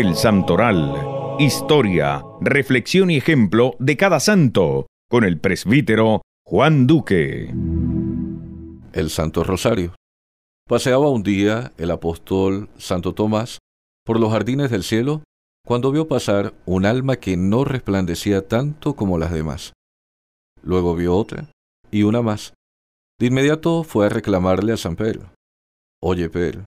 El Santoral. Historia, reflexión y ejemplo de cada santo, con el presbítero Juan Duque. El Santo Rosario. Paseaba un día el apóstol Santo Tomás por los jardines del cielo cuando vio pasar un alma que no resplandecía tanto como las demás. Luego vio otra y una más. De inmediato fue a reclamarle a San Pedro. Oye, Pedro,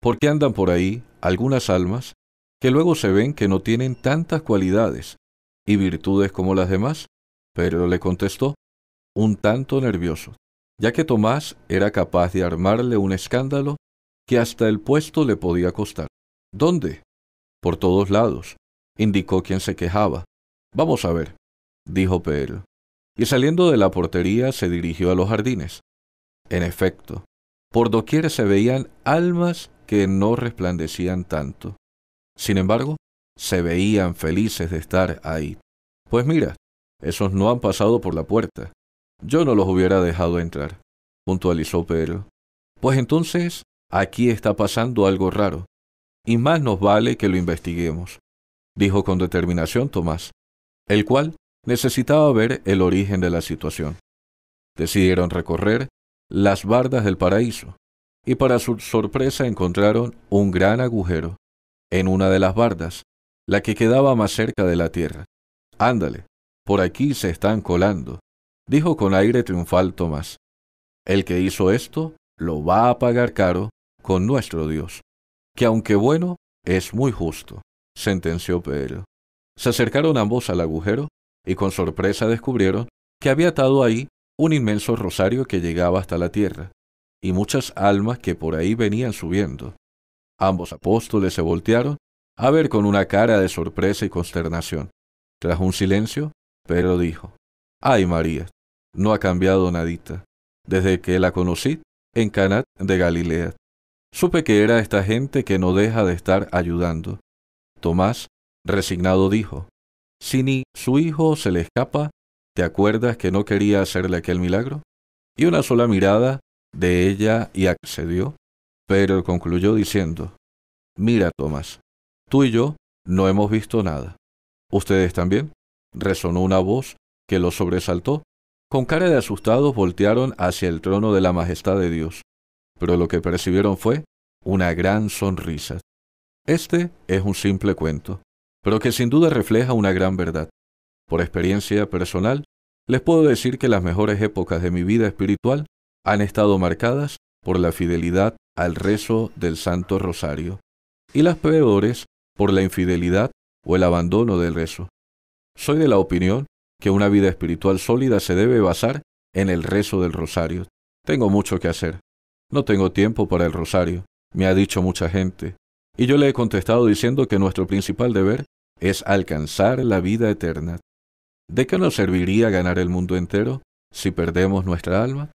¿por qué andan por ahí algunas almas que luego se ven que no tienen tantas cualidades y virtudes como las demás. Pero le contestó, un tanto nervioso, ya que Tomás era capaz de armarle un escándalo que hasta el puesto le podía costar. ¿Dónde? Por todos lados, indicó quien se quejaba. Vamos a ver, dijo Pedro. Y saliendo de la portería se dirigió a los jardines. En efecto, por doquier se veían almas que no resplandecían tanto. Sin embargo, se veían felices de estar ahí. Pues mira, esos no han pasado por la puerta. Yo no los hubiera dejado entrar, puntualizó Pedro. Pues entonces, aquí está pasando algo raro. Y más nos vale que lo investiguemos, dijo con determinación Tomás, el cual necesitaba ver el origen de la situación. Decidieron recorrer las bardas del paraíso, y para su sorpresa encontraron un gran agujero, en una de las bardas, la que quedaba más cerca de la tierra. Ándale, por aquí se están colando, dijo con aire triunfal Tomás. El que hizo esto lo va a pagar caro con nuestro Dios, que aunque bueno, es muy justo, sentenció Pedro. Se acercaron ambos al agujero y con sorpresa descubrieron que había atado ahí un inmenso rosario que llegaba hasta la tierra, y muchas almas que por ahí venían subiendo. Ambos apóstoles se voltearon a ver con una cara de sorpresa y consternación. Tras un silencio, Pedro dijo, Ay María, no ha cambiado nadita, desde que la conocí en Canat de Galilea. Supe que era esta gente que no deja de estar ayudando. Tomás, resignado, dijo, Si ni su hijo se le escapa, ¿te acuerdas que no quería hacerle aquel milagro? Y una sola mirada de ella y accedió pero concluyó diciendo, Mira, Tomás, tú y yo no hemos visto nada. ¿Ustedes también? Resonó una voz que los sobresaltó. Con cara de asustados voltearon hacia el trono de la majestad de Dios, pero lo que percibieron fue una gran sonrisa. Este es un simple cuento, pero que sin duda refleja una gran verdad. Por experiencia personal, les puedo decir que las mejores épocas de mi vida espiritual han estado marcadas por la fidelidad al rezo del Santo Rosario, y las peores por la infidelidad o el abandono del rezo. Soy de la opinión que una vida espiritual sólida se debe basar en el rezo del rosario. Tengo mucho que hacer. No tengo tiempo para el rosario, me ha dicho mucha gente. Y yo le he contestado diciendo que nuestro principal deber es alcanzar la vida eterna. ¿De qué nos serviría ganar el mundo entero si perdemos nuestra alma?